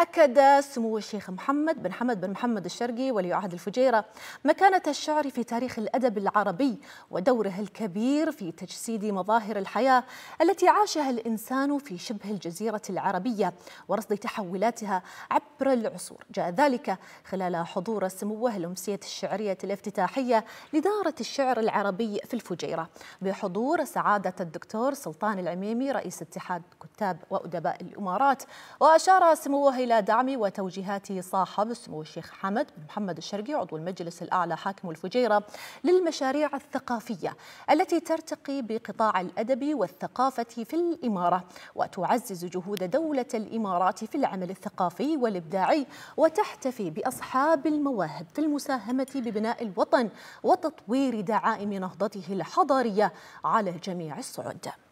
أكد سمو الشيخ محمد بن حمد بن محمد الشرقي ولي عهد الفجيرة مكانة الشعر في تاريخ الأدب العربي ودوره الكبير في تجسيد مظاهر الحياة التي عاشها الإنسان في شبه الجزيرة العربية ورصد تحولاتها عبر العصور جاء ذلك خلال حضور سموه الأمسية الشعرية الافتتاحية لدارة الشعر العربي في الفجيرة بحضور سعادة الدكتور سلطان العميمي رئيس اتحاد كتاب وأدباء الإمارات وأشار سموه إلى دعم وتوجيهات صاحب سمو الشيخ حمد بن محمد الشرقي عضو المجلس الأعلى حاكم الفجيرة للمشاريع الثقافية التي ترتقي بقطاع الأدب والثقافة في الإمارة وتعزز جهود دولة الإمارات في العمل الثقافي والإبداعي وتحتفي بأصحاب المواهب في المساهمة ببناء الوطن وتطوير دعائم نهضته الحضارية على جميع الصعد